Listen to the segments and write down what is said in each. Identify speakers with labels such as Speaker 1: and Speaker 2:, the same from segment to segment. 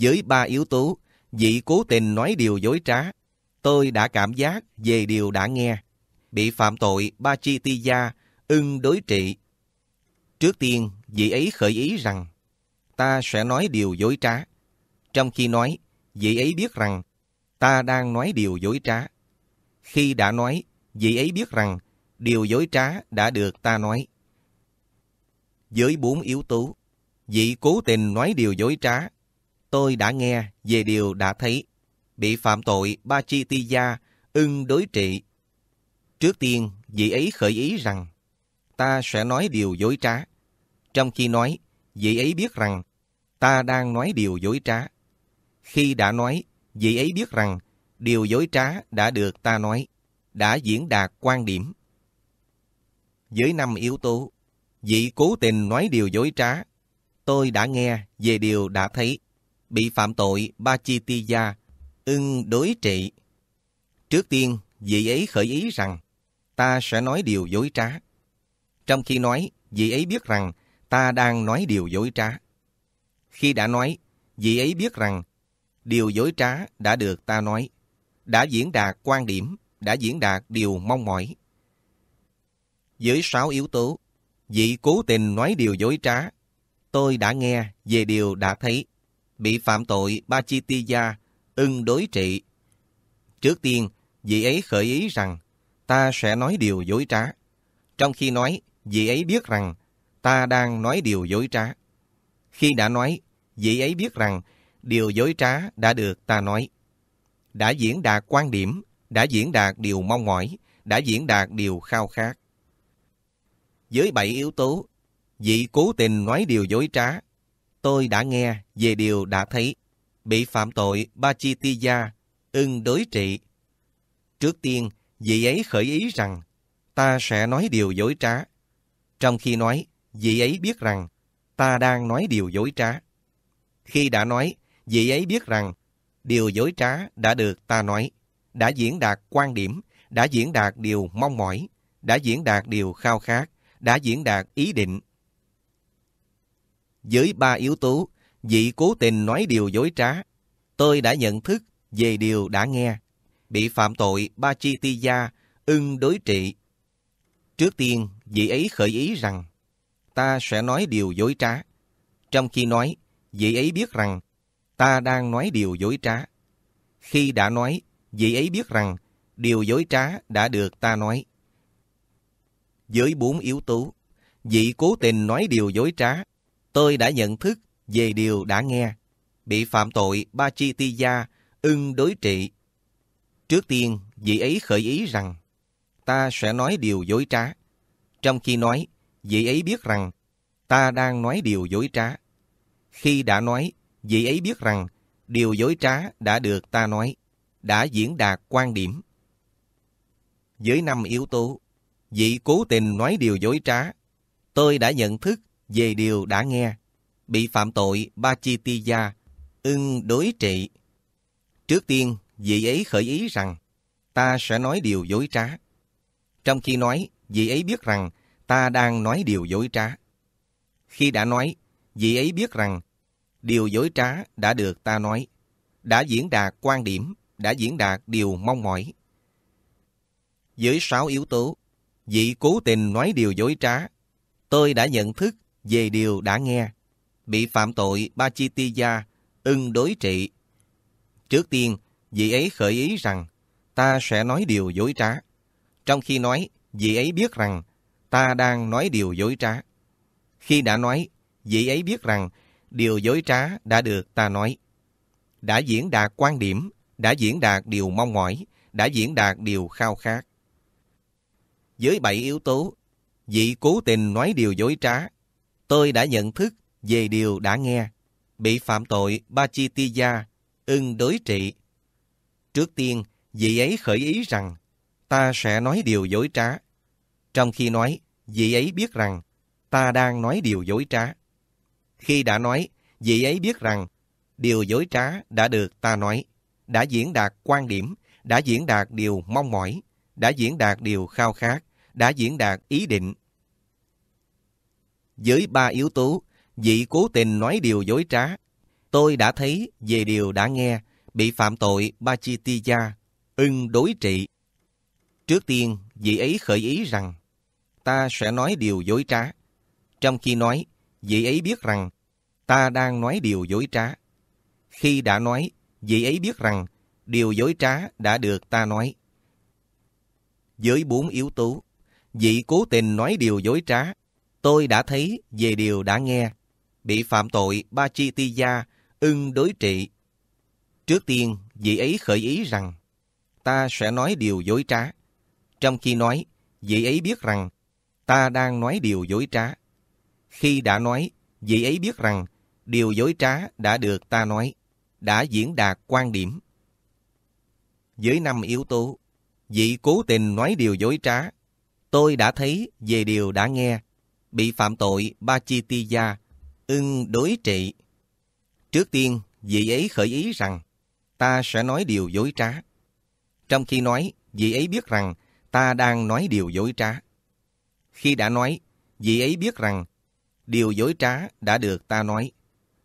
Speaker 1: với ba yếu tố, vị cố tình nói điều dối trá, tôi đã cảm giác về điều đã nghe, bị phạm tội ba chi ti gia, ưng đối trị. Trước tiên, vị ấy khởi ý rằng, ta sẽ nói điều dối trá. Trong khi nói, vị ấy biết rằng, ta đang nói điều dối trá. Khi đã nói, vị ấy biết rằng, điều dối trá đã được ta nói. Với bốn yếu tố, vị cố tình nói điều dối trá tôi đã nghe về điều đã thấy, bị phạm tội Ba Chi Ti Gia, ưng đối trị. Trước tiên, vị ấy khởi ý rằng, ta sẽ nói điều dối trá. Trong khi nói, vị ấy biết rằng, ta đang nói điều dối trá. Khi đã nói, vị ấy biết rằng, điều dối trá đã được ta nói, đã diễn đạt quan điểm. dưới năm yếu tố, vị cố tình nói điều dối trá. Tôi đã nghe về điều đã thấy bị phạm tội ba chi ti gia, ưng đối trị. Trước tiên, vị ấy khởi ý rằng, ta sẽ nói điều dối trá. Trong khi nói, vị ấy biết rằng, ta đang nói điều dối trá. Khi đã nói, vị ấy biết rằng, điều dối trá đã được ta nói, đã diễn đạt quan điểm, đã diễn đạt điều mong mỏi. dưới sáu yếu tố, vị cố tình nói điều dối trá, tôi đã nghe về điều đã thấy, bị phạm tội Pachitiya, ưng đối trị. Trước tiên, vị ấy khởi ý rằng, ta sẽ nói điều dối trá. Trong khi nói, vị ấy biết rằng, ta đang nói điều dối trá. Khi đã nói, vị ấy biết rằng, điều dối trá đã được ta nói. Đã diễn đạt quan điểm, đã diễn đạt điều mong mỏi, đã diễn đạt điều khao khát. Với bảy yếu tố, vị cố tình nói điều dối trá tôi đã nghe về điều đã thấy. Bị phạm tội ba chi Bachitiya, ưng đối trị. Trước tiên, vị ấy khởi ý rằng, ta sẽ nói điều dối trá. Trong khi nói, vị ấy biết rằng, ta đang nói điều dối trá. Khi đã nói, vị ấy biết rằng, điều dối trá đã được ta nói, đã diễn đạt quan điểm, đã diễn đạt điều mong mỏi, đã diễn đạt điều khao khát, đã diễn đạt ý định, với ba yếu tố, vị cố tình nói điều dối trá. Tôi đã nhận thức về điều đã nghe, bị phạm tội ba chi ti gia, ưng đối trị. Trước tiên, vị ấy khởi ý rằng, ta sẽ nói điều dối trá. Trong khi nói, vị ấy biết rằng, ta đang nói điều dối trá. Khi đã nói, vị ấy biết rằng, điều dối trá đã được ta nói. Với bốn yếu tố, vị cố tình nói điều dối trá, tôi đã nhận thức về điều đã nghe, bị phạm tội ba chi ti gia, ưng đối trị. Trước tiên, vị ấy khởi ý rằng, ta sẽ nói điều dối trá. Trong khi nói, vị ấy biết rằng, ta đang nói điều dối trá. Khi đã nói, vị ấy biết rằng, điều dối trá đã được ta nói, đã diễn đạt quan điểm. Với năm yếu tố, vị cố tình nói điều dối trá, tôi đã nhận thức về điều đã nghe, bị phạm tội ba chi ti gia, ưng đối trị. Trước tiên, vị ấy khởi ý rằng, ta sẽ nói điều dối trá. Trong khi nói, vị ấy biết rằng, ta đang nói điều dối trá. Khi đã nói, vị ấy biết rằng, điều dối trá đã được ta nói, đã diễn đạt quan điểm, đã diễn đạt điều mong mỏi. dưới sáu yếu tố, vị cố tình nói điều dối trá, tôi đã nhận thức về điều đã nghe, bị phạm tội ba chi Pachitiya, ưng đối trị. Trước tiên, vị ấy khởi ý rằng, ta sẽ nói điều dối trá. Trong khi nói, vị ấy biết rằng, ta đang nói điều dối trá. Khi đã nói, vị ấy biết rằng, điều dối trá đã được ta nói. Đã diễn đạt quan điểm, đã diễn đạt điều mong mỏi, đã diễn đạt điều khao khát. Với bảy yếu tố, vị cố tình nói điều dối trá tôi đã nhận thức về điều đã nghe, bị phạm tội Bachitiya, ưng đối trị. Trước tiên, vị ấy khởi ý rằng, ta sẽ nói điều dối trá. Trong khi nói, vị ấy biết rằng, ta đang nói điều dối trá. Khi đã nói, vị ấy biết rằng, điều dối trá đã được ta nói, đã diễn đạt quan điểm, đã diễn đạt điều mong mỏi, đã diễn đạt điều khao khát, đã diễn đạt ý định, với ba yếu tố, vị cố tình nói điều dối trá. Tôi đã thấy về điều đã nghe, bị phạm tội ba chi Bachitiya, ưng đối trị. Trước tiên, vị ấy khởi ý rằng, ta sẽ nói điều dối trá. Trong khi nói, vị ấy biết rằng, ta đang nói điều dối trá. Khi đã nói, vị ấy biết rằng, điều dối trá đã được ta nói. Với bốn yếu tố, vị cố tình nói điều dối trá tôi đã thấy về điều đã nghe, bị phạm tội ba chi ti gia, ưng đối trị. Trước tiên, vị ấy khởi ý rằng, ta sẽ nói điều dối trá. Trong khi nói, vị ấy biết rằng, ta đang nói điều dối trá. Khi đã nói, vị ấy biết rằng, điều dối trá đã được ta nói, đã diễn đạt quan điểm. Với năm yếu tố, vị cố tình nói điều dối trá, tôi đã thấy về điều đã nghe, bị phạm tội ba chi ti gia, ưng đối trị. Trước tiên, vị ấy khởi ý rằng, ta sẽ nói điều dối trá. Trong khi nói, vị ấy biết rằng, ta đang nói điều dối trá. Khi đã nói, vị ấy biết rằng, điều dối trá đã được ta nói,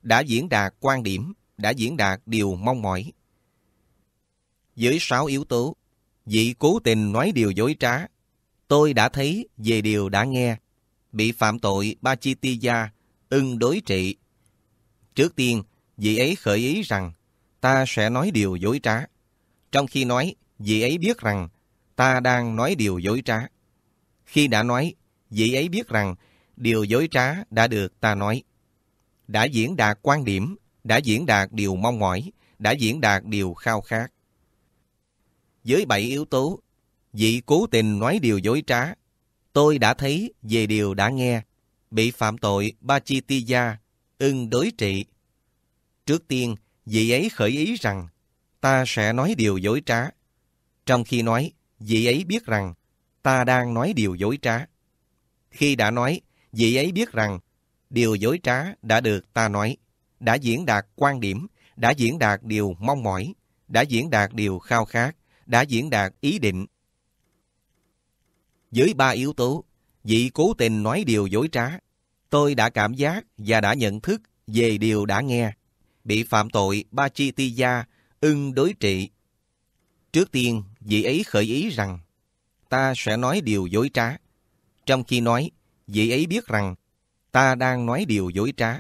Speaker 1: đã diễn đạt quan điểm, đã diễn đạt điều mong mỏi. Dưới sáu yếu tố, vị cố tình nói điều dối trá, tôi đã thấy về điều đã nghe, bị phạm tội Pachitiya, ưng đối trị. Trước tiên, vị ấy khởi ý rằng, ta sẽ nói điều dối trá. Trong khi nói, vị ấy biết rằng, ta đang nói điều dối trá. Khi đã nói, vị ấy biết rằng, điều dối trá đã được ta nói. Đã diễn đạt quan điểm, đã diễn đạt điều mong mỏi, đã diễn đạt điều khao khát. Với bảy yếu tố, vị cố tình nói điều dối trá Tôi đã thấy về điều đã nghe, bị phạm tội ba chi Bachitiya, ưng đối trị. Trước tiên, vị ấy khởi ý rằng, ta sẽ nói điều dối trá. Trong khi nói, vị ấy biết rằng, ta đang nói điều dối trá. Khi đã nói, vị ấy biết rằng, điều dối trá đã được ta nói, đã diễn đạt quan điểm, đã diễn đạt điều mong mỏi, đã diễn đạt điều khao khát, đã diễn đạt ý định, dưới ba yếu tố, vị cố tình nói điều dối trá. Tôi đã cảm giác và đã nhận thức về điều đã nghe. Bị phạm tội ba chi ti gia, ưng đối trị. Trước tiên, vị ấy khởi ý rằng, ta sẽ nói điều dối trá. Trong khi nói, vị ấy biết rằng, ta đang nói điều dối trá.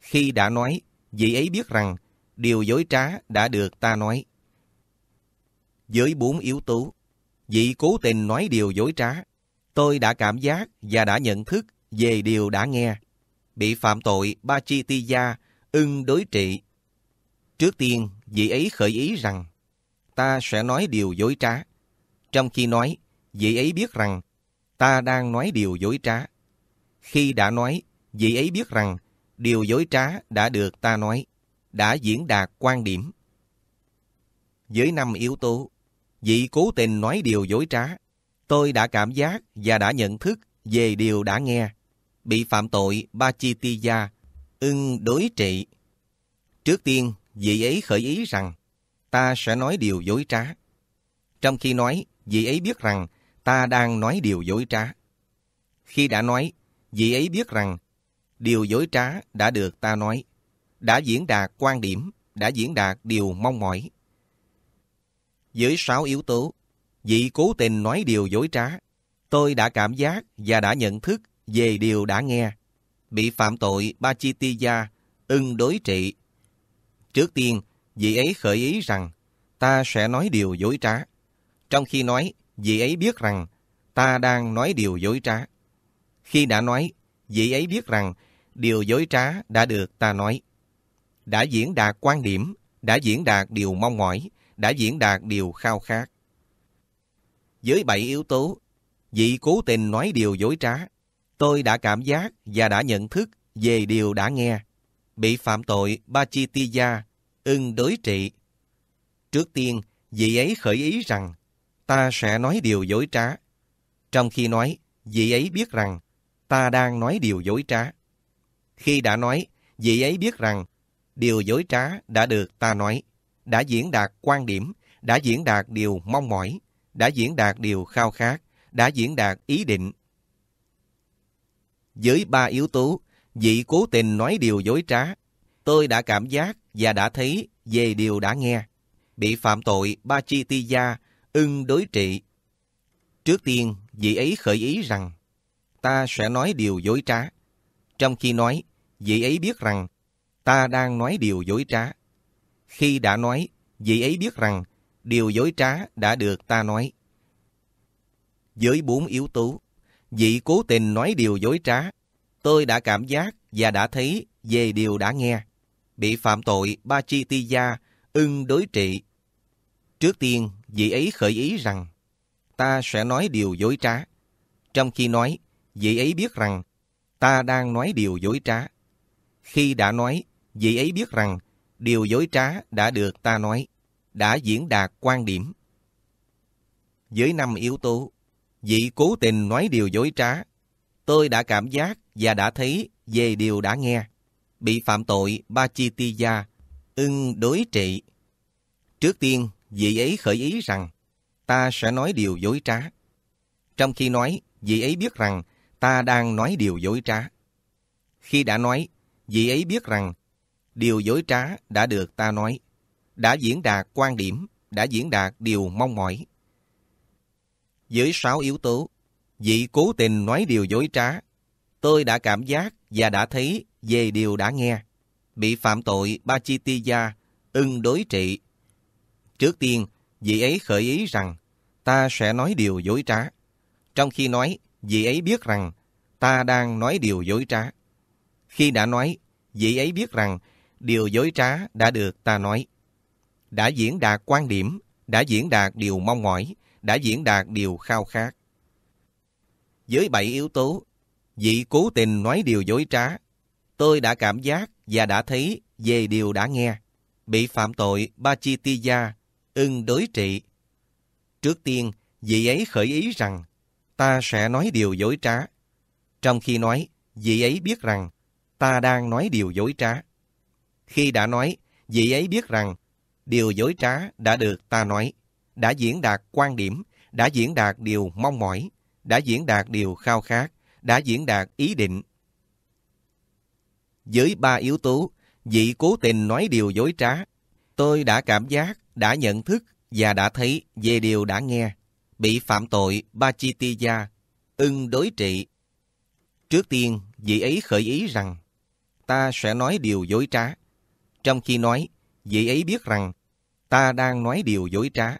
Speaker 1: Khi đã nói, vị ấy biết rằng, điều dối trá đã được ta nói. Với bốn yếu tố, vị cố tình nói điều dối trá. Tôi đã cảm giác và đã nhận thức về điều đã nghe. Bị phạm tội ba chi ti gia, ưng đối trị. Trước tiên, vị ấy khởi ý rằng, ta sẽ nói điều dối trá. Trong khi nói, vị ấy biết rằng, ta đang nói điều dối trá. Khi đã nói, vị ấy biết rằng, điều dối trá đã được ta nói, đã diễn đạt quan điểm. Với năm yếu tố Vị cố tình nói điều dối trá. Tôi đã cảm giác và đã nhận thức về điều đã nghe. Bị phạm tội ba chi ti ưng đối trị. Trước tiên, vị ấy khởi ý rằng, ta sẽ nói điều dối trá. Trong khi nói, vị ấy biết rằng ta đang nói điều dối trá. Khi đã nói, vị ấy biết rằng điều dối trá đã được ta nói, đã diễn đạt quan điểm, đã diễn đạt điều mong mỏi. Với sáu yếu tố, vị cố tình nói điều dối trá. Tôi đã cảm giác và đã nhận thức về điều đã nghe. Bị phạm tội Bachitiya, ưng đối trị. Trước tiên, vị ấy khởi ý rằng ta sẽ nói điều dối trá. Trong khi nói, vị ấy biết rằng ta đang nói điều dối trá. Khi đã nói, vị ấy biết rằng điều dối trá đã được ta nói. Đã diễn đạt quan điểm, đã diễn đạt điều mong mỏi, đã diễn đạt điều khao khát. Với bảy yếu tố, vị cố tình nói điều dối trá, tôi đã cảm giác và đã nhận thức về điều đã nghe, bị phạm tội Bachitiya, ưng đối trị. Trước tiên, vị ấy khởi ý rằng, ta sẽ nói điều dối trá. Trong khi nói, vị ấy biết rằng, ta đang nói điều dối trá. Khi đã nói, vị ấy biết rằng, điều dối trá đã được ta nói đã diễn đạt quan điểm, đã diễn đạt điều mong mỏi, đã diễn đạt điều khao khát, đã diễn đạt ý định. Dưới ba yếu tố, vị cố tình nói điều dối trá, tôi đã cảm giác và đã thấy về điều đã nghe, bị phạm tội ba chi ti gia, ưng đối trị. Trước tiên, vị ấy khởi ý rằng, ta sẽ nói điều dối trá. Trong khi nói, vị ấy biết rằng, ta đang nói điều dối trá. Khi đã nói, vị ấy biết rằng điều dối trá đã được ta nói. Với bốn yếu tố, vị cố tình nói điều dối trá, tôi đã cảm giác và đã thấy về điều đã nghe. Bị phạm tội ba chi ti gia, ưng đối trị. Trước tiên, vị ấy khởi ý rằng, ta sẽ nói điều dối trá. Trong khi nói, vị ấy biết rằng, ta đang nói điều dối trá. Khi đã nói, vị ấy biết rằng, điều dối trá đã được ta nói, đã diễn đạt quan điểm. Với năm yếu tố, vị cố tình nói điều dối trá, tôi đã cảm giác và đã thấy về điều đã nghe, bị phạm tội ba chi ti gia, ưng đối trị. Trước tiên, vị ấy khởi ý rằng, ta sẽ nói điều dối trá. Trong khi nói, vị ấy biết rằng ta đang nói điều dối trá. Khi đã nói, vị ấy biết rằng điều dối trá đã được ta nói, đã diễn đạt quan điểm, đã diễn đạt điều mong mỏi. Với sáu yếu tố, vị cố tình nói điều dối trá, tôi đã cảm giác và đã thấy về điều đã nghe, bị phạm tội ba chi Bachitiya, ưng đối trị. Trước tiên, vị ấy khởi ý rằng, ta sẽ nói điều dối trá. Trong khi nói, vị ấy biết rằng, ta đang nói điều dối trá. Khi đã nói, vị ấy biết rằng điều dối trá đã được ta nói. Đã diễn đạt quan điểm, đã diễn đạt điều mong mỏi, đã diễn đạt điều khao khát. Với bảy yếu tố, vị cố tình nói điều dối trá, tôi đã cảm giác và đã thấy về điều đã nghe, bị phạm tội ba chi Bachitiya, ưng đối trị. Trước tiên, vị ấy khởi ý rằng, ta sẽ nói điều dối trá. Trong khi nói, vị ấy biết rằng, ta đang nói điều dối trá. Khi đã nói, vị ấy biết rằng điều dối trá đã được ta nói, đã diễn đạt quan điểm, đã diễn đạt điều mong mỏi, đã diễn đạt điều khao khát, đã diễn đạt ý định. dưới ba yếu tố, vị cố tình nói điều dối trá, tôi đã cảm giác, đã nhận thức và đã thấy về điều đã nghe, bị phạm tội Bachitiya, ưng đối trị. Trước tiên, vị ấy khởi ý rằng, ta sẽ nói điều dối trá. Trong khi nói, vị ấy biết rằng ta đang nói điều dối trá.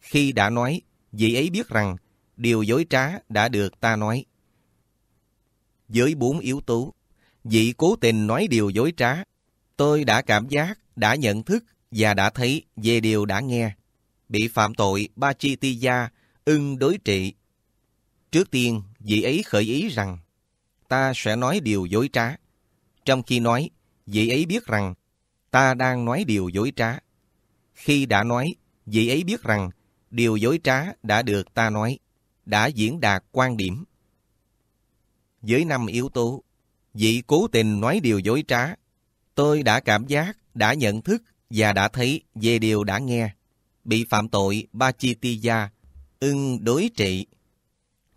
Speaker 1: Khi đã nói, vị ấy biết rằng điều dối trá đã được ta nói. Với bốn yếu tố, vị cố tình nói điều dối trá. Tôi đã cảm giác, đã nhận thức và đã thấy về điều đã nghe. Bị phạm tội ba chi ti gia, ưng đối trị. Trước tiên, vị ấy khởi ý rằng, ta sẽ nói điều dối trá. Trong khi nói, vị ấy biết rằng ta đang nói điều dối trá. Khi đã nói, vị ấy biết rằng điều dối trá đã được ta nói, đã diễn đạt quan điểm. Với năm yếu tố, vị cố tình nói điều dối trá, tôi đã cảm giác, đã nhận thức và đã thấy về điều đã nghe, bị phạm tội ba chi Bachitiya, ưng đối trị.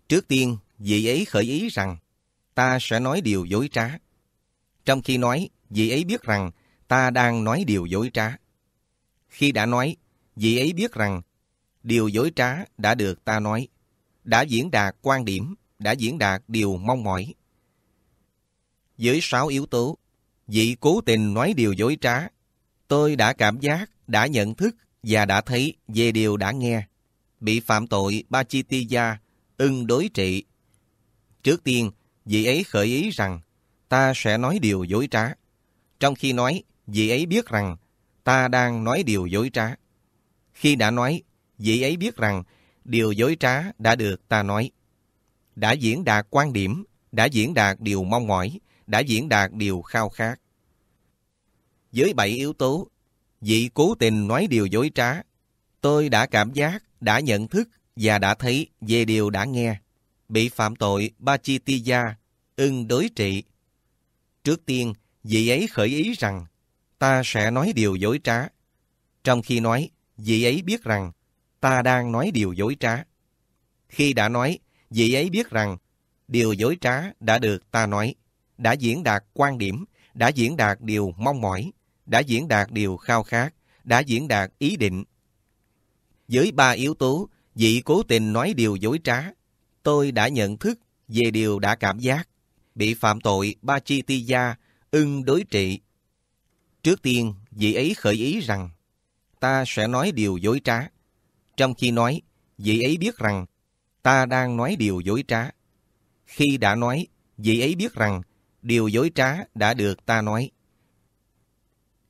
Speaker 1: Trước tiên, vị ấy khởi ý rằng, ta sẽ nói điều dối trá. Trong khi nói, vị ấy biết rằng ta đang nói điều dối trá. Khi đã nói, vị ấy biết rằng điều dối trá đã được ta nói, đã diễn đạt quan điểm, đã diễn đạt điều mong mỏi. dưới sáu yếu tố, vị cố tình nói điều dối trá, tôi đã cảm giác, đã nhận thức và đã thấy về điều đã nghe, bị phạm tội ba chi Bachitiya, ưng đối trị. Trước tiên, vị ấy khởi ý rằng ta sẽ nói điều dối trá. Trong khi nói, vị ấy biết rằng ta đang nói điều dối trá. Khi đã nói, vị ấy biết rằng điều dối trá đã được ta nói. Đã diễn đạt quan điểm, đã diễn đạt điều mong mỏi, đã diễn đạt điều khao khát. Với bảy yếu tố, vị cố tình nói điều dối trá. Tôi đã cảm giác, đã nhận thức và đã thấy về điều đã nghe. Bị phạm tội Bachitiya, ưng đối trị. Trước tiên, vị ấy khởi ý rằng ta sẽ nói điều dối trá. Trong khi nói, vị ấy biết rằng ta đang nói điều dối trá. Khi đã nói, vị ấy biết rằng điều dối trá đã được ta nói, đã diễn đạt quan điểm, đã diễn đạt điều mong mỏi, đã diễn đạt điều khao khát, đã diễn đạt ý định. Dưới ba yếu tố, vị cố tình nói điều dối trá, tôi đã nhận thức về điều đã cảm giác, bị phạm tội ba chi ti gia, ưng đối trị Trước tiên, vị ấy khởi ý rằng, ta sẽ nói điều dối trá. Trong khi nói, vị ấy biết rằng, ta đang nói điều dối trá. Khi đã nói, vị ấy biết rằng, điều dối trá đã được ta nói.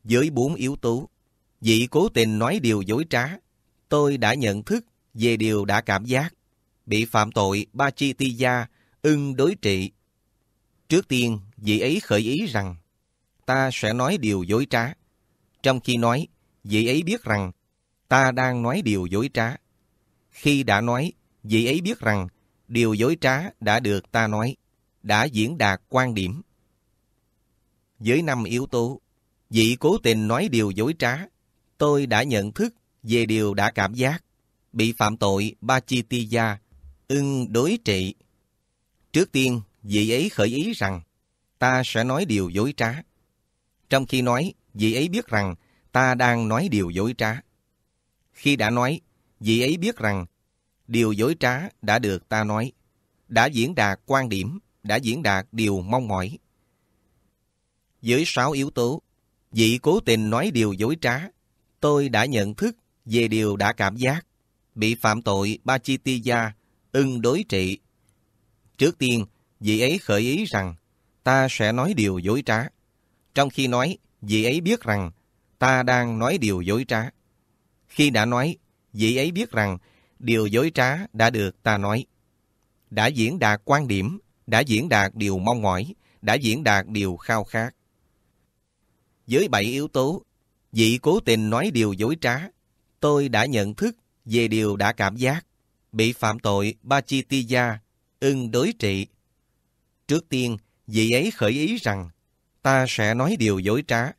Speaker 1: Với bốn yếu tố, vị cố tình nói điều dối trá, tôi đã nhận thức về điều đã cảm giác, bị phạm tội ba chi ti gia, ưng đối trị. Trước tiên, vị ấy khởi ý rằng, ta sẽ nói điều dối trá. Trong khi nói, vị ấy biết rằng ta đang nói điều dối trá. Khi đã nói, vị ấy biết rằng điều dối trá đã được ta nói, đã diễn đạt quan điểm. Với năm yếu tố, vị cố tình nói điều dối trá, tôi đã nhận thức về điều đã cảm giác, bị phạm tội ba chi Bachitiya, ưng đối trị. Trước tiên, vị ấy khởi ý rằng, ta sẽ nói điều dối trá. Trong khi nói, vị ấy biết rằng ta đang nói điều dối trá. Khi đã nói, vị ấy biết rằng điều dối trá đã được ta nói, đã diễn đạt quan điểm, đã diễn đạt điều mong mỏi. dưới sáu yếu tố, vị cố tình nói điều dối trá, tôi đã nhận thức về điều đã cảm giác, bị phạm tội ba chi Bachitiya, ưng đối trị. Trước tiên, vị ấy khởi ý rằng ta sẽ nói điều dối trá. Trong khi nói, vị ấy biết rằng ta đang nói điều dối trá. Khi đã nói, vị ấy biết rằng điều dối trá đã được ta nói. Đã diễn đạt quan điểm, đã diễn đạt điều mong mỏi, đã diễn đạt điều khao khát. Dưới bảy yếu tố, vị cố tình nói điều dối trá, tôi đã nhận thức về điều đã cảm giác, bị phạm tội ba chi Bachitiya, ưng đối trị. Trước tiên, vị ấy khởi ý rằng ta sẽ nói điều dối trá.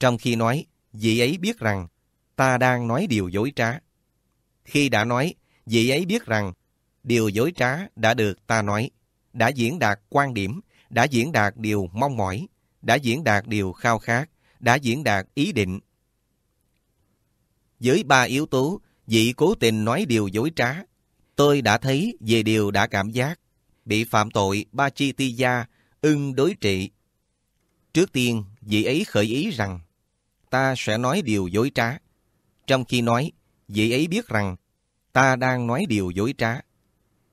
Speaker 1: Trong khi nói, vị ấy biết rằng ta đang nói điều dối trá. Khi đã nói, vị ấy biết rằng điều dối trá đã được ta nói, đã diễn đạt quan điểm, đã diễn đạt điều mong mỏi, đã diễn đạt điều khao khát, đã diễn đạt ý định. dưới ba yếu tố, vị cố tình nói điều dối trá. Tôi đã thấy về điều đã cảm giác, bị phạm tội ba chi ti gia, ưng đối trị Trước tiên, vị ấy khởi ý rằng ta sẽ nói điều dối trá. Trong khi nói, vị ấy biết rằng ta đang nói điều dối trá.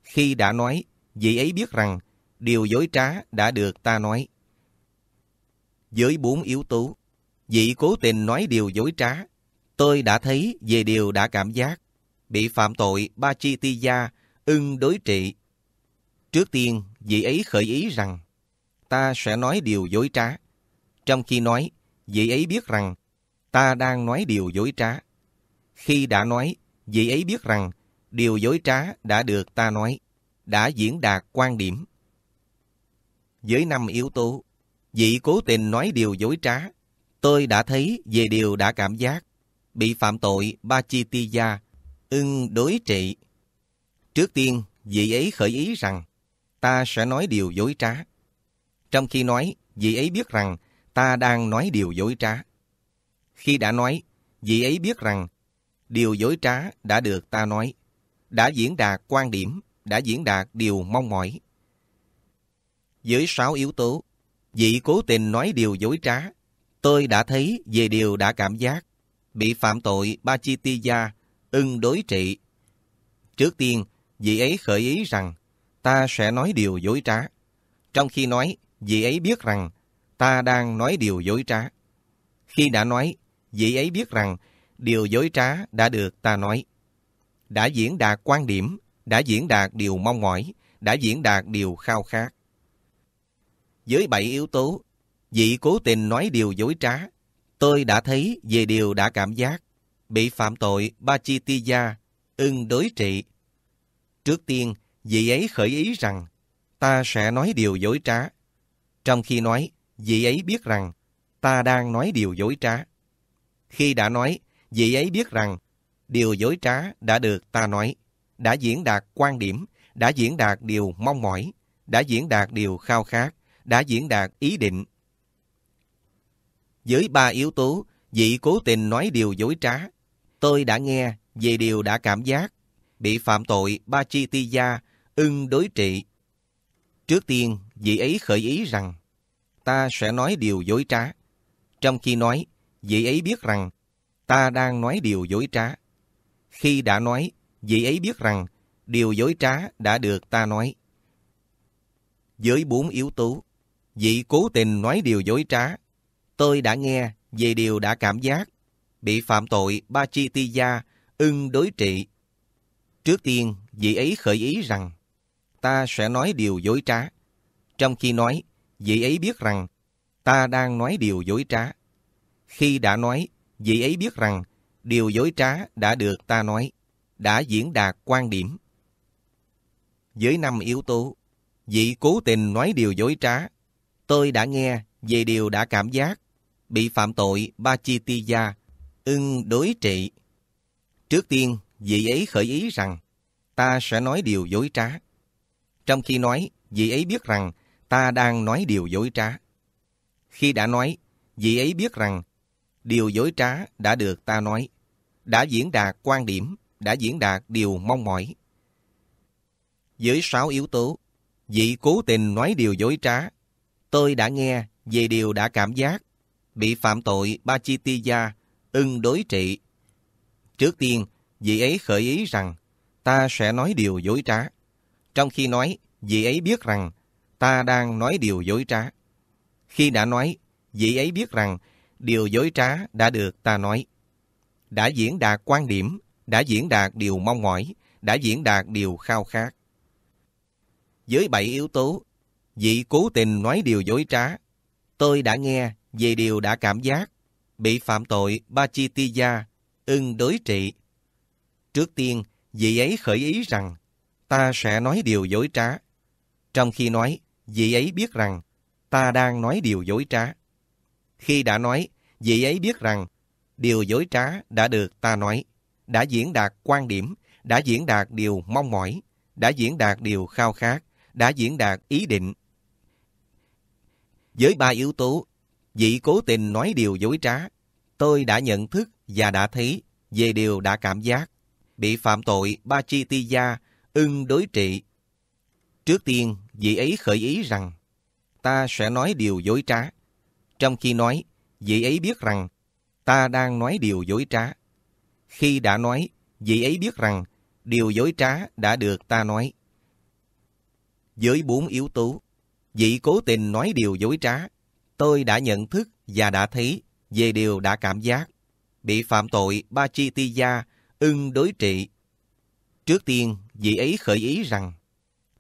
Speaker 1: Khi đã nói, vị ấy biết rằng điều dối trá đã được ta nói. Với bốn yếu tố, vị cố tình nói điều dối trá. Tôi đã thấy về điều đã cảm giác, bị phạm tội ba chi ti gia, ưng đối trị. Trước tiên, vị ấy khởi ý rằng, ta sẽ nói điều dối trá. Trong khi nói, vị ấy biết rằng ta đang nói điều dối trá. Khi đã nói, vị ấy biết rằng điều dối trá đã được ta nói, đã diễn đạt quan điểm. Với năm yếu tố, vị cố tình nói điều dối trá, tôi đã thấy về điều đã cảm giác, bị phạm tội ba chi ti gia, ưng đối trị. Trước tiên, vị ấy khởi ý rằng, ta sẽ nói điều dối trá. Trong khi nói, vị ấy biết rằng ta đang nói điều dối trá. Khi đã nói, vị ấy biết rằng điều dối trá đã được ta nói, đã diễn đạt quan điểm, đã diễn đạt điều mong mỏi. dưới sáu yếu tố, vị cố tình nói điều dối trá, tôi đã thấy về điều đã cảm giác, bị phạm tội ba chi ti gia, ưng đối trị. Trước tiên, vị ấy khởi ý rằng, ta sẽ nói điều dối trá. Trong khi nói, vị ấy biết rằng, ta đang nói điều dối trá. Khi đã nói, vị ấy biết rằng điều dối trá đã được ta nói. Đã diễn đạt quan điểm, đã diễn đạt điều mong mỏi, đã diễn đạt điều khao khát. dưới bảy yếu tố, vị cố tình nói điều dối trá, tôi đã thấy về điều đã cảm giác, bị phạm tội ba chi Bachitiya, ưng đối trị. Trước tiên, vị ấy khởi ý rằng, ta sẽ nói điều dối trá. Trong khi nói, vị ấy biết rằng ta đang nói điều dối trá. Khi đã nói, vị ấy biết rằng điều dối trá đã được ta nói, đã diễn đạt quan điểm, đã diễn đạt điều mong mỏi, đã diễn đạt điều khao khát, đã diễn đạt ý định. dưới ba yếu tố, vị cố tình nói điều dối trá. Tôi đã nghe về điều đã cảm giác, bị phạm tội ba chi ti gia, ưng đối trị. Trước tiên, vị ấy khởi ý rằng ta sẽ nói điều dối trá. Trong khi nói, vị ấy biết rằng ta đang nói điều dối trá. Khi đã nói, vị ấy biết rằng điều dối trá đã được ta nói. Với bốn yếu tố, vị cố tình nói điều dối trá. Tôi đã nghe về điều đã cảm giác, bị phạm tội ba chi ti gia, ưng đối trị. Trước tiên, vị ấy khởi ý rằng, ta sẽ nói điều dối trá. Trong khi nói, vị ấy biết rằng ta đang nói điều dối trá. Khi đã nói, vị ấy biết rằng điều dối trá đã được ta nói, đã diễn đạt quan điểm. Với năm yếu tố, vị cố tình nói điều dối trá. Tôi đã nghe về điều đã cảm giác, bị phạm tội ba chi Bachitiya, ưng đối trị. Trước tiên, vị ấy khởi ý rằng, ta sẽ nói điều dối trá. Trong khi nói, vị ấy biết rằng ta đang nói điều dối trá. Khi đã nói, vị ấy biết rằng điều dối trá đã được ta nói, đã diễn đạt quan điểm, đã diễn đạt điều mong mỏi. dưới sáu yếu tố, vị cố tình nói điều dối trá. Tôi đã nghe về điều đã cảm giác, bị phạm tội ba chi Bachitiya, ưng đối trị. Trước tiên, vị ấy khởi ý rằng ta sẽ nói điều dối trá. Trong khi nói, vị ấy biết rằng ta đang nói điều dối trá. Khi đã nói, vị ấy biết rằng điều dối trá đã được ta nói. Đã diễn đạt quan điểm, đã diễn đạt điều mong mỏi, đã diễn đạt điều khao khát. Với bảy yếu tố, vị cố tình nói điều dối trá. Tôi đã nghe về điều đã cảm giác, bị phạm tội ba chi Bachitiya, ưng đối trị. Trước tiên, vị ấy khởi ý rằng, ta sẽ nói điều dối trá. Trong khi nói, vị ấy biết rằng ta đang nói điều dối trá. Khi đã nói, vị ấy biết rằng điều dối trá đã được ta nói, đã diễn đạt quan điểm, đã diễn đạt điều mong mỏi, đã diễn đạt điều khao khát, đã diễn đạt ý định. Với ba yếu tố, vị cố tình nói điều dối trá, tôi đã nhận thức và đã thấy về điều đã cảm giác, bị phạm tội ba chi ti gia, ưng đối trị. Trước tiên, vị ấy khởi ý rằng ta sẽ nói điều dối trá. Trong khi nói, vị ấy biết rằng ta đang nói điều dối trá. Khi đã nói, vị ấy biết rằng điều dối trá đã được ta nói. Với bốn yếu tố, vị cố tình nói điều dối trá, tôi đã nhận thức và đã thấy về điều đã cảm giác, bị phạm tội ba chi ti gia, ưng đối trị. Trước tiên, vị ấy khởi ý rằng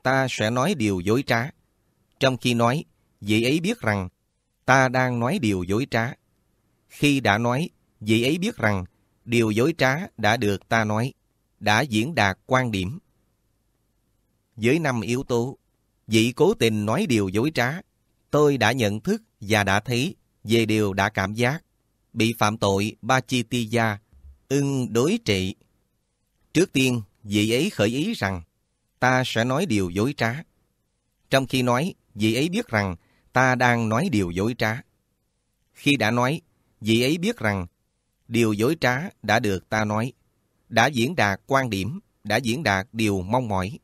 Speaker 1: ta sẽ nói điều dối trá. Trong khi nói, vị ấy biết rằng ta đang nói điều dối trá. Khi đã nói, vị ấy biết rằng điều dối trá đã được ta nói, đã diễn đạt quan điểm. Với năm yếu tố, vị cố tình nói điều dối trá, tôi đã nhận thức và đã thấy về điều đã cảm giác, bị phạm tội ba chi ti gia, ưng đối trị. Trước tiên, vị ấy khởi ý rằng ta sẽ nói điều dối trá. Trong khi nói, vị ấy biết rằng ta đang nói điều dối trá. Khi đã nói, vị ấy biết rằng điều dối trá đã được ta nói, đã diễn đạt quan điểm, đã diễn đạt điều mong mỏi.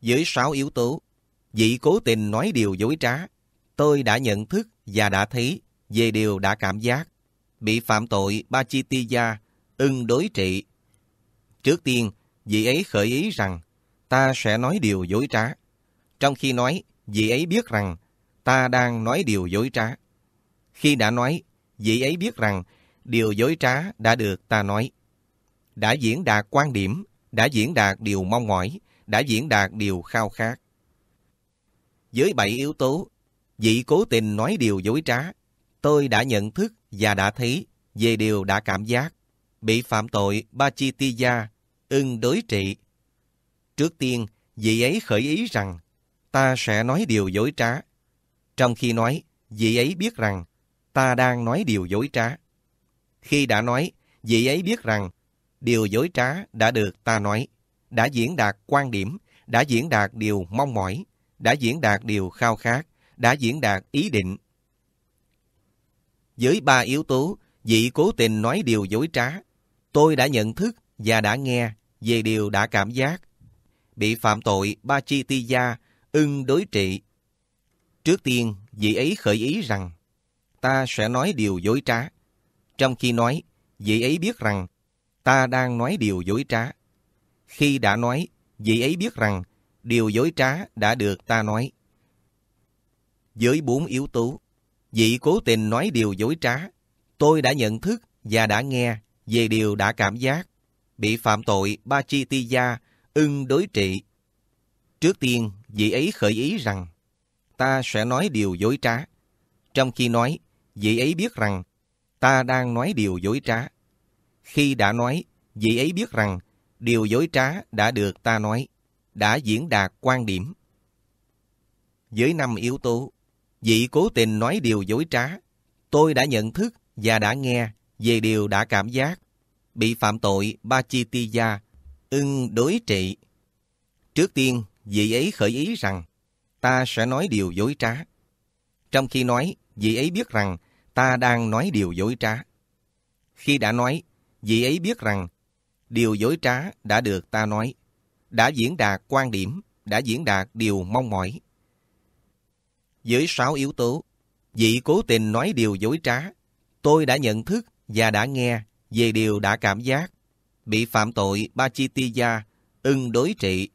Speaker 1: dưới sáu yếu tố, vị cố tình nói điều dối trá, tôi đã nhận thức và đã thấy về điều đã cảm giác, bị phạm tội Bachitiya, ưng đối trị. Trước tiên, vị ấy khởi ý rằng ta sẽ nói điều dối trá. Trong khi nói, vị ấy biết rằng ta đang nói điều dối trá. Khi đã nói, vị ấy biết rằng điều dối trá đã được ta nói. Đã diễn đạt quan điểm, đã diễn đạt điều mong mỏi, đã diễn đạt điều khao khát. Với bảy yếu tố, vị cố tình nói điều dối trá, tôi đã nhận thức và đã thấy về điều đã cảm giác, bị phạm tội Bachitiya ưng đối trị. Trước tiên, vị ấy khởi ý rằng ta sẽ nói điều dối trá. Trong khi nói, vị ấy biết rằng ta đang nói điều dối trá. Khi đã nói, vị ấy biết rằng điều dối trá đã được ta nói, đã diễn đạt quan điểm, đã diễn đạt điều mong mỏi, đã diễn đạt điều khao khát, đã diễn đạt ý định. Với ba yếu tố, vị cố tình nói điều dối trá, tôi đã nhận thức và đã nghe về điều đã cảm giác. Bị phạm tội ba chi ti gia, ưng đối trị. Trước tiên, vị ấy khởi ý rằng, ta sẽ nói điều dối trá. Trong khi nói, vị ấy biết rằng, ta đang nói điều dối trá. Khi đã nói, vị ấy biết rằng, điều dối trá đã được ta nói. Với bốn yếu tố, vị cố tình nói điều dối trá, tôi đã nhận thức và đã nghe về điều đã cảm giác bị phạm tội Ba Chi Ti Gia, ưng đối trị. Trước tiên, vị ấy khởi ý rằng, ta sẽ nói điều dối trá. Trong khi nói, vị ấy biết rằng, ta đang nói điều dối trá. Khi đã nói, vị ấy biết rằng, điều dối trá đã được ta nói, đã diễn đạt quan điểm. Với năm yếu tố, vị cố tình nói điều dối trá, tôi đã nhận thức và đã nghe về điều đã cảm giác bị phạm tội ba chi Pachitiya, ưng đối trị. Trước tiên, vị ấy khởi ý rằng, ta sẽ nói điều dối trá. Trong khi nói, vị ấy biết rằng, ta đang nói điều dối trá. Khi đã nói, vị ấy biết rằng, điều dối trá đã được ta nói, đã diễn đạt quan điểm, đã diễn đạt điều mong mỏi. Với sáu yếu tố, vị cố tình nói điều dối trá, tôi đã nhận thức và đã nghe về điều đã cảm giác, bị phạm tội ba chi Bachitiya, ưng đối trị.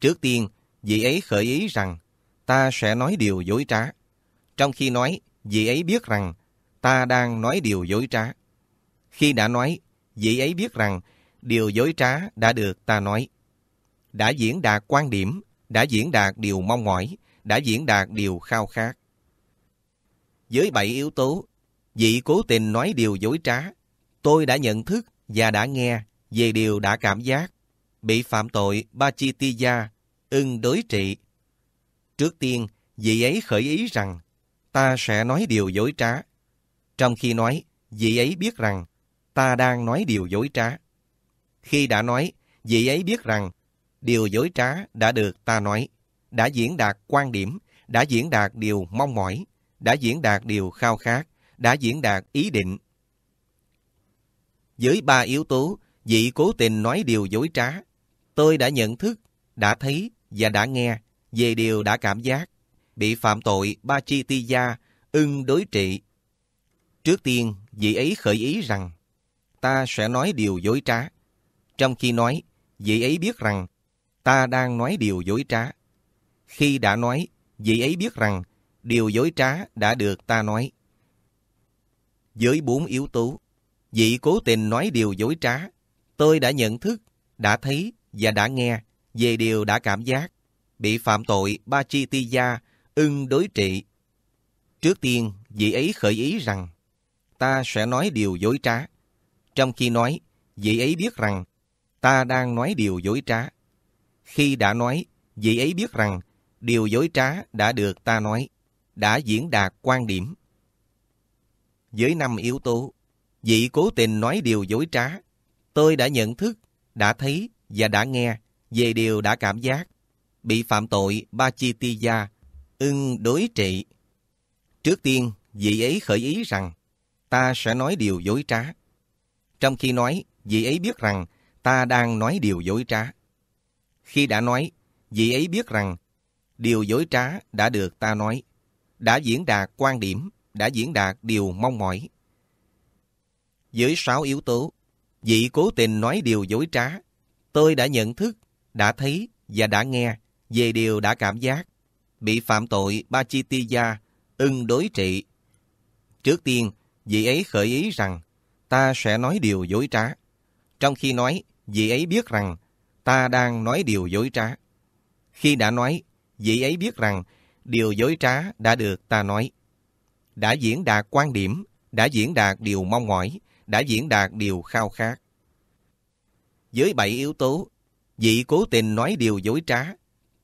Speaker 1: Trước tiên, vị ấy khởi ý rằng, ta sẽ nói điều dối trá. Trong khi nói, vị ấy biết rằng, ta đang nói điều dối trá. Khi đã nói, vị ấy biết rằng, điều dối trá đã được ta nói. Đã diễn đạt quan điểm, đã diễn đạt điều mong mỏi, đã diễn đạt điều khao khát. Với bảy yếu tố, vị cố tình nói điều dối trá tôi đã nhận thức và đã nghe về điều đã cảm giác, bị phạm tội Bachitiya, ưng đối trị. Trước tiên, vị ấy khởi ý rằng, ta sẽ nói điều dối trá. Trong khi nói, vị ấy biết rằng, ta đang nói điều dối trá. Khi đã nói, vị ấy biết rằng, điều dối trá đã được ta nói, đã diễn đạt quan điểm, đã diễn đạt điều mong mỏi, đã diễn đạt điều khao khát, đã diễn đạt ý định với ba yếu tố, vị cố tình nói điều dối trá. Tôi đã nhận thức, đã thấy và đã nghe về điều đã cảm giác, bị phạm tội ba chi ti gia, ưng đối trị. Trước tiên, vị ấy khởi ý rằng, ta sẽ nói điều dối trá. Trong khi nói, vị ấy biết rằng, ta đang nói điều dối trá. Khi đã nói, vị ấy biết rằng, điều dối trá đã được ta nói. Với bốn yếu tố, Vị cố tình nói điều dối trá. Tôi đã nhận thức, đã thấy và đã nghe về điều đã cảm giác. Bị phạm tội ba chi ti gia, ưng đối trị. Trước tiên, vị ấy khởi ý rằng ta sẽ nói điều dối trá. Trong khi nói, vị ấy biết rằng ta đang nói điều dối trá. Khi đã nói, vị ấy biết rằng điều dối trá đã được ta nói, đã diễn đạt quan điểm. Với năm yếu tố Vị cố tình nói điều dối trá. Tôi đã nhận thức, đã thấy và đã nghe về điều đã cảm giác. Bị phạm tội ba chi ti gia, ưng đối trị. Trước tiên, vị ấy khởi ý rằng ta sẽ nói điều dối trá. Trong khi nói, vị ấy biết rằng ta đang nói điều dối trá. Khi đã nói, vị ấy biết rằng điều dối trá đã được ta nói, đã diễn đạt quan điểm, đã diễn đạt điều mong mỏi, dưới sáu yếu tố. Vị cố tình nói điều dối trá. Tôi đã nhận thức, đã thấy và đã nghe về điều đã cảm giác. Bị phạm tội Bachitiya, ưng đối trị. Trước tiên, vị ấy khởi ý rằng ta sẽ nói điều dối trá. Trong khi nói, vị ấy biết rằng ta đang nói điều dối trá. Khi đã nói, vị ấy biết rằng điều dối trá đã được ta nói. Đã diễn đạt quan điểm, đã diễn đạt điều mong mỏi, đã diễn đạt điều khao khát. Dưới bảy yếu tố, vị cố tình nói điều dối trá.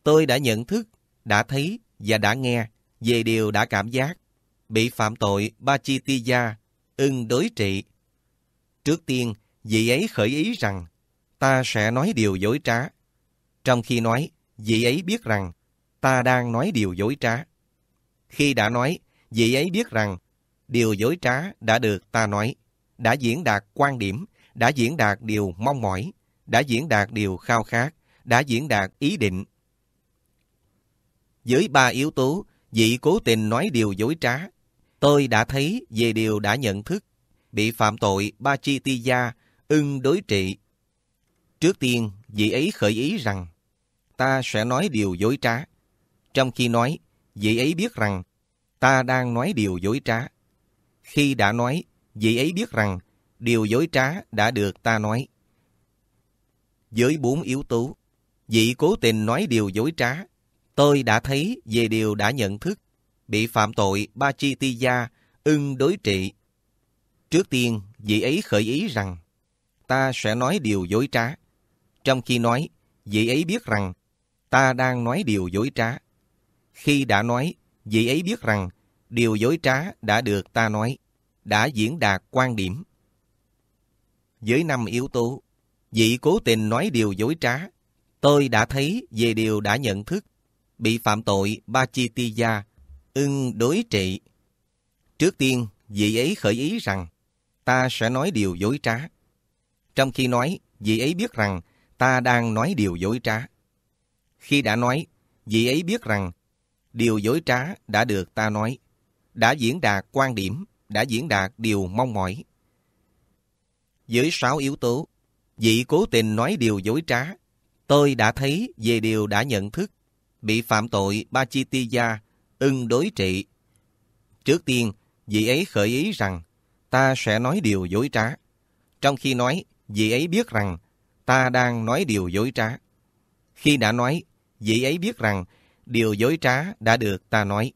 Speaker 1: Tôi đã nhận thức, đã thấy và đã nghe về điều đã cảm giác, bị phạm tội Bachitiya, ưng đối trị. Trước tiên, vị ấy khởi ý rằng, ta sẽ nói điều dối trá. Trong khi nói, vị ấy biết rằng, ta đang nói điều dối trá. Khi đã nói, vị ấy biết rằng, điều dối trá đã được ta nói đã diễn đạt quan điểm, đã diễn đạt điều mong mỏi, đã diễn đạt điều khao khát, đã diễn đạt ý định. Dưới ba yếu tố, vị cố tình nói điều dối trá. Tôi đã thấy về điều đã nhận thức, bị phạm tội ba chi ti gia, ưng đối trị. Trước tiên, vị ấy khởi ý rằng, ta sẽ nói điều dối trá. Trong khi nói, vị ấy biết rằng, ta đang nói điều dối trá. Khi đã nói, vị ấy biết rằng điều dối trá đã được ta nói. Với bốn yếu tố, vị cố tình nói điều dối trá, tôi đã thấy về điều đã nhận thức, bị phạm tội ba chi ti gia, ưng đối trị. Trước tiên, vị ấy khởi ý rằng, ta sẽ nói điều dối trá. Trong khi nói, vị ấy biết rằng, ta đang nói điều dối trá. Khi đã nói, vị ấy biết rằng, điều dối trá đã được ta nói đã diễn đạt quan điểm. Với năm yếu tố, vị cố tình nói điều dối trá, tôi đã thấy về điều đã nhận thức, bị phạm tội ba chi Bachitiya, ưng đối trị. Trước tiên, vị ấy khởi ý rằng, ta sẽ nói điều dối trá. Trong khi nói, vị ấy biết rằng, ta đang nói điều dối trá. Khi đã nói, vị ấy biết rằng, điều dối trá đã được ta nói, đã diễn đạt quan điểm đã diễn đạt điều mong mỏi. Dưới sáu yếu tố, vị cố tình nói điều dối trá, tôi đã thấy về điều đã nhận thức, bị phạm tội ba chi Bachitiya, ưng đối trị. Trước tiên, vị ấy khởi ý rằng, ta sẽ nói điều dối trá. Trong khi nói, vị ấy biết rằng, ta đang nói điều dối trá. Khi đã nói, vị ấy biết rằng, điều dối trá đã được ta nói.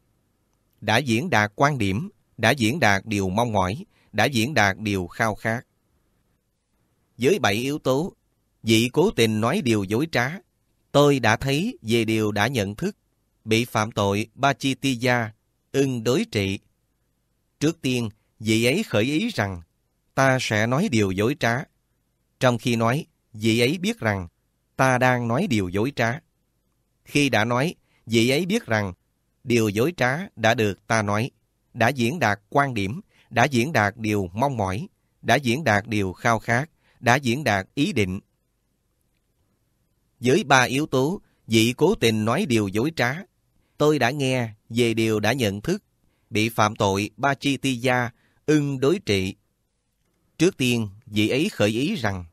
Speaker 1: Đã diễn đạt quan điểm đã diễn đạt điều mong mỏi, đã diễn đạt điều khao khát. Với bảy yếu tố, vị cố tình nói điều dối trá, tôi đã thấy về điều đã nhận thức, bị phạm tội ba chi Bachitiya, ưng đối trị. Trước tiên, vị ấy khởi ý rằng, ta sẽ nói điều dối trá. Trong khi nói, vị ấy biết rằng, ta đang nói điều dối trá. Khi đã nói, vị ấy biết rằng, điều dối trá đã được ta nói đã diễn đạt quan điểm, đã diễn đạt điều mong mỏi, đã diễn đạt điều khao khát, đã diễn đạt ý định. Với ba yếu tố, vị cố tình nói điều dối trá. Tôi đã nghe về điều đã nhận thức, bị phạm tội ba chi ti gia, ưng đối trị. Trước tiên, vị ấy khởi ý rằng,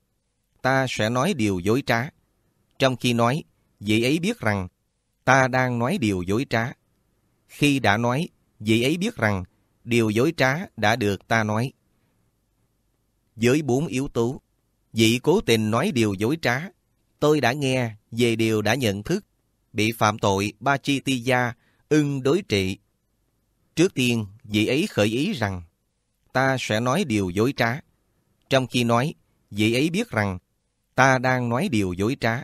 Speaker 1: ta sẽ nói điều dối trá. Trong khi nói, vị ấy biết rằng, ta đang nói điều dối trá. Khi đã nói, vị ấy biết rằng điều dối trá đã được ta nói. Với bốn yếu tố, vị cố tình nói điều dối trá, tôi đã nghe về điều đã nhận thức, bị phạm tội ba chi ti gia, ưng đối trị. Trước tiên, vị ấy khởi ý rằng, ta sẽ nói điều dối trá. Trong khi nói, vị ấy biết rằng, ta đang nói điều dối trá.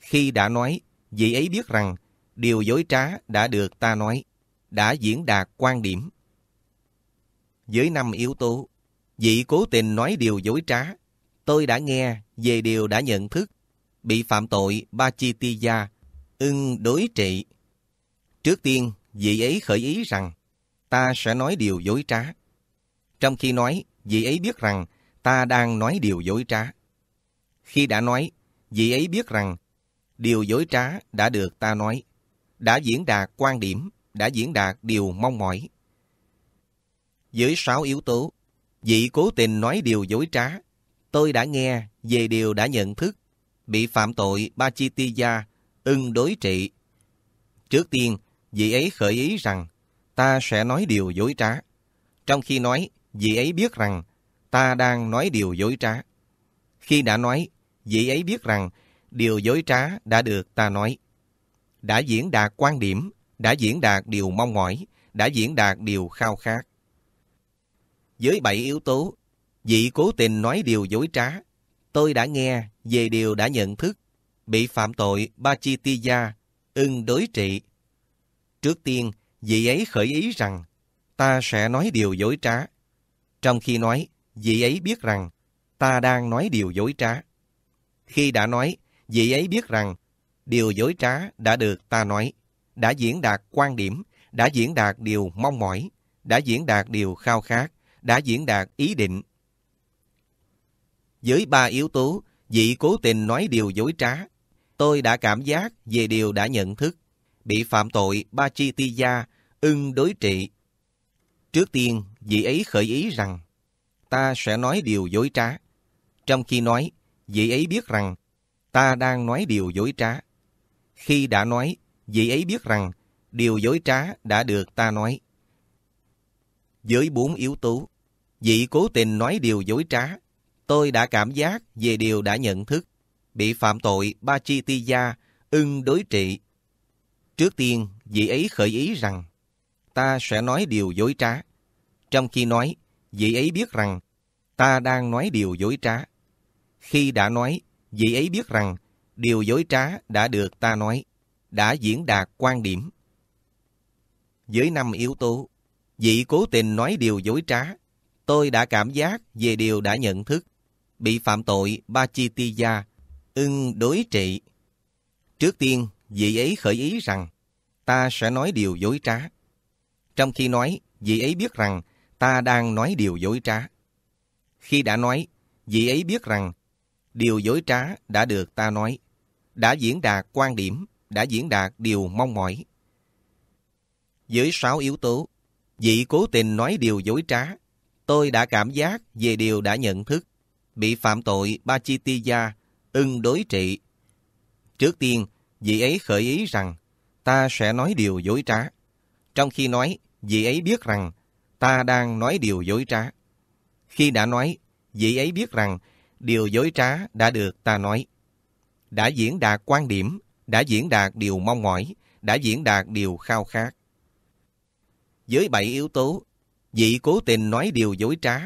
Speaker 1: Khi đã nói, vị ấy biết rằng, điều dối trá đã được ta nói đã diễn đạt quan điểm. Dưới năm yếu tố, vị cố tình nói điều dối trá, tôi đã nghe về điều đã nhận thức, bị phạm tội ba chi ti gia, ưng đối trị. Trước tiên, vị ấy khởi ý rằng, ta sẽ nói điều dối trá. Trong khi nói, vị ấy biết rằng ta đang nói điều dối trá. Khi đã nói, vị ấy biết rằng điều dối trá đã được ta nói, đã diễn đạt quan điểm đã diễn đạt điều mong mỏi. Dưới sáu yếu tố, vị cố tình nói điều dối trá, tôi đã nghe về điều đã nhận thức, bị phạm tội ba chi Bachitiya, ưng đối trị. Trước tiên, vị ấy khởi ý rằng, ta sẽ nói điều dối trá. Trong khi nói, vị ấy biết rằng, ta đang nói điều dối trá. Khi đã nói, vị ấy biết rằng, điều dối trá đã được ta nói. Đã diễn đạt quan điểm đã diễn đạt điều mong mỏi, đã diễn đạt điều khao khát. Với bảy yếu tố, vị cố tình nói điều dối trá, tôi đã nghe về điều đã nhận thức, bị phạm tội Bachitiya, ưng đối trị. Trước tiên, vị ấy khởi ý rằng, ta sẽ nói điều dối trá. Trong khi nói, vị ấy biết rằng, ta đang nói điều dối trá. Khi đã nói, vị ấy biết rằng, điều dối trá đã được ta nói đã diễn đạt quan điểm, đã diễn đạt điều mong mỏi, đã diễn đạt điều khao khát, đã diễn đạt ý định. Với ba yếu tố, vị cố tình nói điều dối trá. Tôi đã cảm giác về điều đã nhận thức, bị phạm tội ba chi ti gia, ưng đối trị. Trước tiên, vị ấy khởi ý rằng, ta sẽ nói điều dối trá. Trong khi nói, vị ấy biết rằng, ta đang nói điều dối trá. Khi đã nói, vị ấy biết rằng điều dối trá đã được ta nói. Dưới bốn yếu tố, vị cố tình nói điều dối trá, tôi đã cảm giác về điều đã nhận thức, bị phạm tội ba chi ti gia, ưng đối trị. Trước tiên, vị ấy khởi ý rằng, ta sẽ nói điều dối trá. Trong khi nói, vị ấy biết rằng, ta đang nói điều dối trá. Khi đã nói, vị ấy biết rằng, điều dối trá đã được ta nói đã diễn đạt quan điểm. Dưới năm yếu tố, vị cố tình nói điều dối trá, tôi đã cảm giác về điều đã nhận thức, bị phạm tội Bachitiya, ưng đối trị. Trước tiên, vị ấy khởi ý rằng, ta sẽ nói điều dối trá. Trong khi nói, vị ấy biết rằng, ta đang nói điều dối trá. Khi đã nói, vị ấy biết rằng, điều dối trá đã được ta nói, đã diễn đạt quan điểm, đã diễn đạt điều mong mỏi. Dưới sáu yếu tố, vị cố tình nói điều dối trá, tôi đã cảm giác về điều đã nhận thức, bị phạm tội Bachitiya, ưng đối trị. Trước tiên, vị ấy khởi ý rằng, ta sẽ nói điều dối trá. Trong khi nói, vị ấy biết rằng, ta đang nói điều dối trá. Khi đã nói, vị ấy biết rằng, điều dối trá đã được ta nói. Đã diễn đạt quan điểm đã diễn đạt điều mong mỏi, đã diễn đạt điều khao khát. Với bảy yếu tố, vị cố tình nói điều dối trá,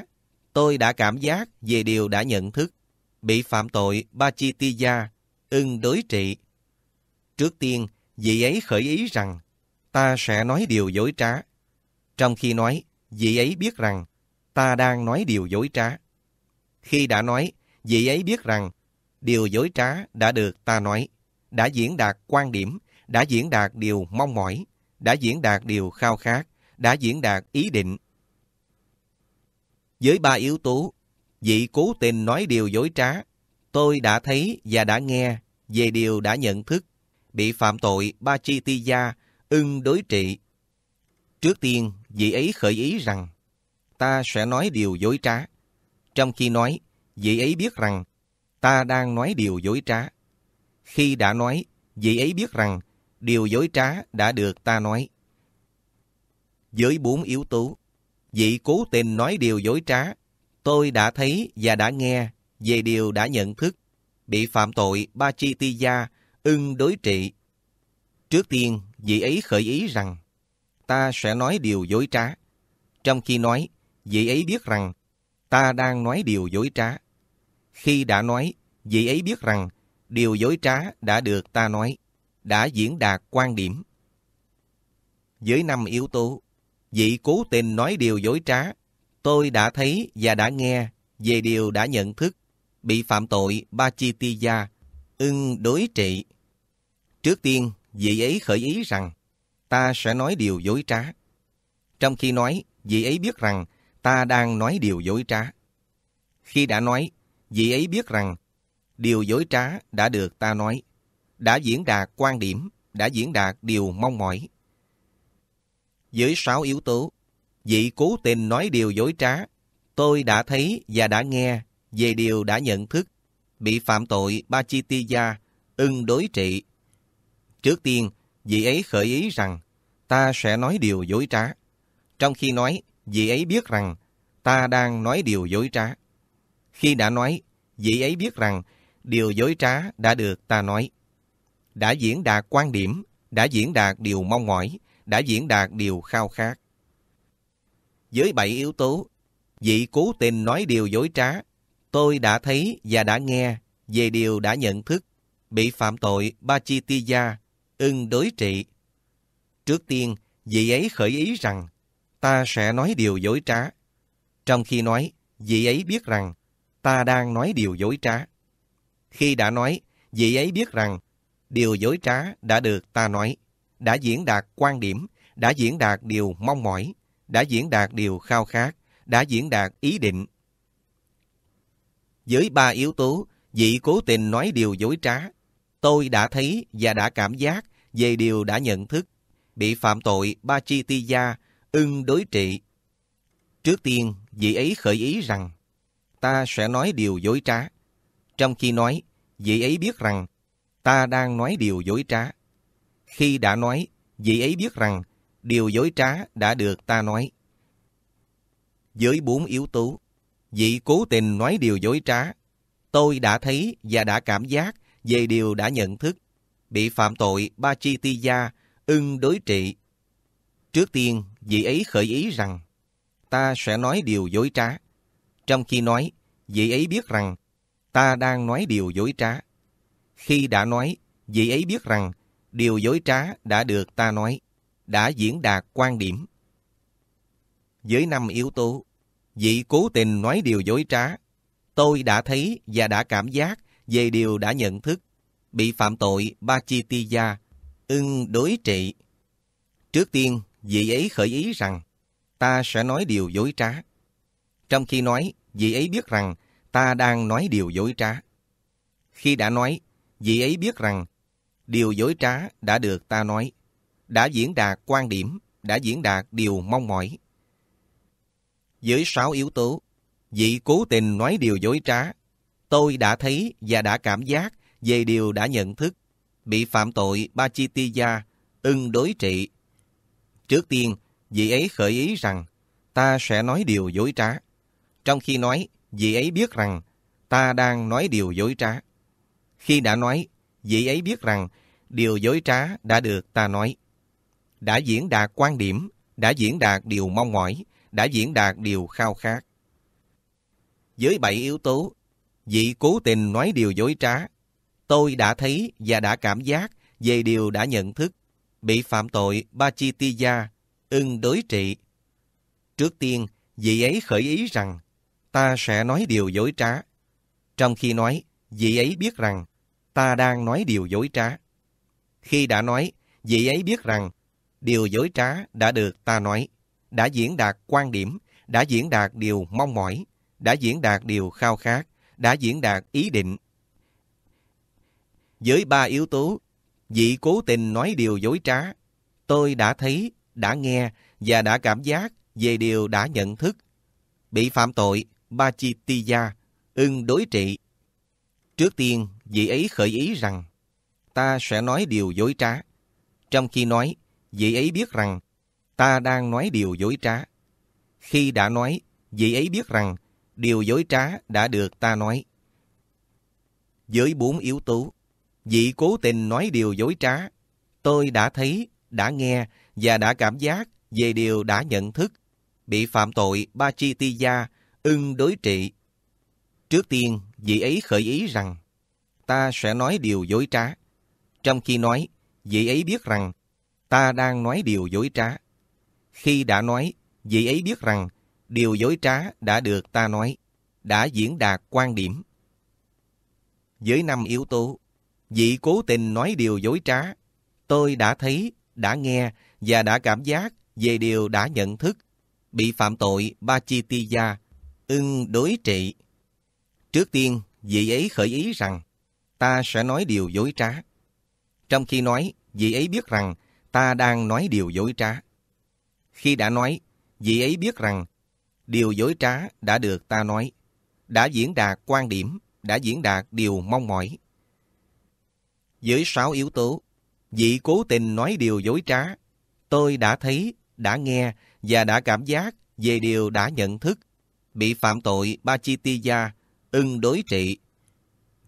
Speaker 1: tôi đã cảm giác về điều đã nhận thức, bị phạm tội ba chi Bachitiya, ưng đối trị. Trước tiên, vị ấy khởi ý rằng, ta sẽ nói điều dối trá. Trong khi nói, vị ấy biết rằng, ta đang nói điều dối trá. Khi đã nói, vị ấy biết rằng, điều dối trá đã được ta nói đã diễn đạt quan điểm, đã diễn đạt điều mong mỏi, đã diễn đạt điều khao khát, đã diễn đạt ý định. Với ba yếu tố, vị cố tình nói điều dối trá, tôi đã thấy và đã nghe về điều đã nhận thức, bị phạm tội ba chi ti gia, ưng đối trị. Trước tiên, vị ấy khởi ý rằng, ta sẽ nói điều dối trá. Trong khi nói, vị ấy biết rằng, ta đang nói điều dối trá. Khi đã nói, vị ấy biết rằng điều dối trá đã được ta nói. Với bốn yếu tố, vị cố tình nói điều dối trá, tôi đã thấy và đã nghe về điều đã nhận thức, bị phạm tội ba chi ti gia, ưng đối trị. Trước tiên, vị ấy khởi ý rằng, ta sẽ nói điều dối trá. Trong khi nói, vị ấy biết rằng, ta đang nói điều dối trá. Khi đã nói, vị ấy biết rằng, điều dối trá đã được ta nói, đã diễn đạt quan điểm. dưới năm yếu tố, vị cố tình nói điều dối trá, tôi đã thấy và đã nghe về điều đã nhận thức, bị phạm tội ba chi ti gia, ưng đối trị. Trước tiên, vị ấy khởi ý rằng, ta sẽ nói điều dối trá. Trong khi nói, vị ấy biết rằng ta đang nói điều dối trá. Khi đã nói, vị ấy biết rằng điều dối trá đã được ta nói, đã diễn đạt quan điểm, đã diễn đạt điều mong mỏi. Với sáu yếu tố, vị cố tình nói điều dối trá, tôi đã thấy và đã nghe về điều đã nhận thức, bị phạm tội ba chi Bachitiya, ưng đối trị. Trước tiên, vị ấy khởi ý rằng, ta sẽ nói điều dối trá. Trong khi nói, vị ấy biết rằng, ta đang nói điều dối trá. Khi đã nói, vị ấy biết rằng điều dối trá đã được ta nói. Đã diễn đạt quan điểm, đã diễn đạt điều mong mỏi, đã diễn đạt điều khao khát. Với bảy yếu tố, vị cố tình nói điều dối trá, tôi đã thấy và đã nghe về điều đã nhận thức, bị phạm tội Bachitiya, ưng đối trị. Trước tiên, vị ấy khởi ý rằng, ta sẽ nói điều dối trá. Trong khi nói, vị ấy biết rằng, ta đang nói điều dối trá. Khi đã nói, vị ấy biết rằng điều dối trá đã được ta nói, đã diễn đạt quan điểm, đã diễn đạt điều mong mỏi, đã diễn đạt điều khao khát, đã diễn đạt ý định. Với ba yếu tố, vị cố tình nói điều dối trá. Tôi đã thấy và đã cảm giác về điều đã nhận thức, bị phạm tội ba chi ti gia, ưng đối trị. Trước tiên, vị ấy khởi ý rằng, ta sẽ nói điều dối trá. Trong khi nói, vị ấy biết rằng ta đang nói điều dối trá. Khi đã nói, vị ấy biết rằng điều dối trá đã được ta nói. dưới bốn yếu tố, vị cố tình nói điều dối trá. Tôi đã thấy và đã cảm giác về điều đã nhận thức, bị phạm tội ba chi ti gia, ưng đối trị. Trước tiên, vị ấy khởi ý rằng, ta sẽ nói điều dối trá. Trong khi nói, vị ấy biết rằng ta đang nói điều dối trá. Khi đã nói, vị ấy biết rằng điều dối trá đã được ta nói, đã diễn đạt quan điểm. dưới năm yếu tố, vị cố tình nói điều dối trá, tôi đã thấy và đã cảm giác về điều đã nhận thức, bị phạm tội ba chi Bachitiya, ưng đối trị. Trước tiên, vị ấy khởi ý rằng, ta sẽ nói điều dối trá. Trong khi nói, vị ấy biết rằng ta đang nói điều dối trá. Khi đã nói, vị ấy biết rằng điều dối trá đã được ta nói, đã diễn đạt quan điểm, đã diễn đạt điều mong mỏi. dưới sáu yếu tố, vị cố tình nói điều dối trá, tôi đã thấy và đã cảm giác về điều đã nhận thức, bị phạm tội ba chi Bachitiya, ưng đối trị. Trước tiên, vị ấy khởi ý rằng ta sẽ nói điều dối trá. Trong khi nói, vị ấy biết rằng ta đang nói điều dối trá. Khi đã nói, vị ấy biết rằng điều dối trá đã được ta nói. Đã diễn đạt quan điểm, đã diễn đạt điều mong mỏi, đã diễn đạt điều khao khát. Với bảy yếu tố, vị cố tình nói điều dối trá. Tôi đã thấy và đã cảm giác về điều đã nhận thức, bị phạm tội ba chi Bachitiya, ưng đối trị. Trước tiên, vị ấy khởi ý rằng ta sẽ nói điều dối trá. Trong khi nói, vị ấy biết rằng ta đang nói điều dối trá. Khi đã nói, vị ấy biết rằng điều dối trá đã được ta nói, đã diễn đạt quan điểm, đã diễn đạt điều mong mỏi, đã diễn đạt điều khao khát, đã diễn đạt ý định. Với ba yếu tố, vị cố tình nói điều dối trá, tôi đã thấy, đã nghe và đã cảm giác về điều đã nhận thức. Bị phạm tội, Bachitiya ưng đối trị. Trước tiên, vị ấy khởi ý rằng ta sẽ nói điều dối trá. Trong khi nói, vị ấy biết rằng ta đang nói điều dối trá. Khi đã nói, vị ấy biết rằng điều dối trá đã được ta nói. Với bốn yếu tố, vị cố tình nói điều dối trá, tôi đã thấy, đã nghe và đã cảm giác về điều đã nhận thức, bị phạm tội Bachitiya ưng đối trị. Trước tiên, vị ấy khởi ý rằng, ta sẽ nói điều dối trá. Trong khi nói, vị ấy biết rằng, ta đang nói điều dối trá. Khi đã nói, vị ấy biết rằng, điều dối trá đã được ta nói, đã diễn đạt quan điểm. Với năm yếu tố, vị cố tình nói điều dối trá, tôi đã thấy, đã nghe và đã cảm giác về điều đã nhận thức, bị phạm tội ba chi ti ưng đối trị. Trước tiên, vị ấy khởi ý rằng, ta sẽ nói điều dối trá. Trong khi nói, vị ấy biết rằng, ta đang nói điều dối trá. Khi đã nói, vị ấy biết rằng, điều dối trá đã được ta nói, đã diễn đạt quan điểm, đã diễn đạt điều mong mỏi. dưới sáu yếu tố, vị cố tình nói điều dối trá, tôi đã thấy, đã nghe và đã cảm giác về điều đã nhận thức bị phạm tội Pachitiya ưng đối trị.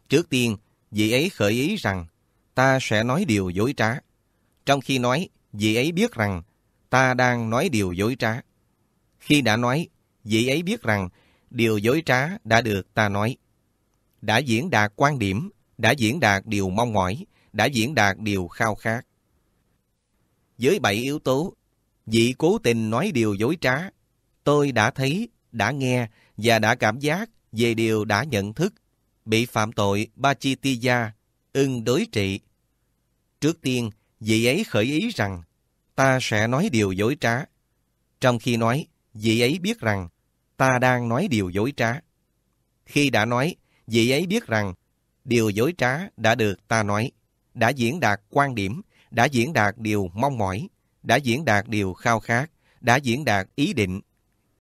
Speaker 1: Trước tiên, vị ấy khởi ý rằng ta sẽ nói điều dối trá. Trong khi nói, vị ấy biết rằng ta đang nói điều dối trá. Khi đã nói, vị ấy biết rằng điều dối trá đã được ta nói. Đã diễn đạt quan điểm, đã diễn đạt điều mong mỏi, đã diễn đạt điều khao khát. dưới bảy yếu tố, vị cố tình nói điều dối trá, tôi đã thấy đã nghe và đã cảm giác về điều đã nhận thức, bị phạm tội Bachitiya, ưng đối trị. Trước tiên, vị ấy khởi ý rằng, ta sẽ nói điều dối trá. Trong khi nói, vị ấy biết rằng, ta đang nói điều dối trá. Khi đã nói, vị ấy biết rằng, điều dối trá đã được ta nói, đã diễn đạt quan điểm, đã diễn đạt điều mong mỏi, đã diễn đạt điều khao khát, đã diễn đạt ý định,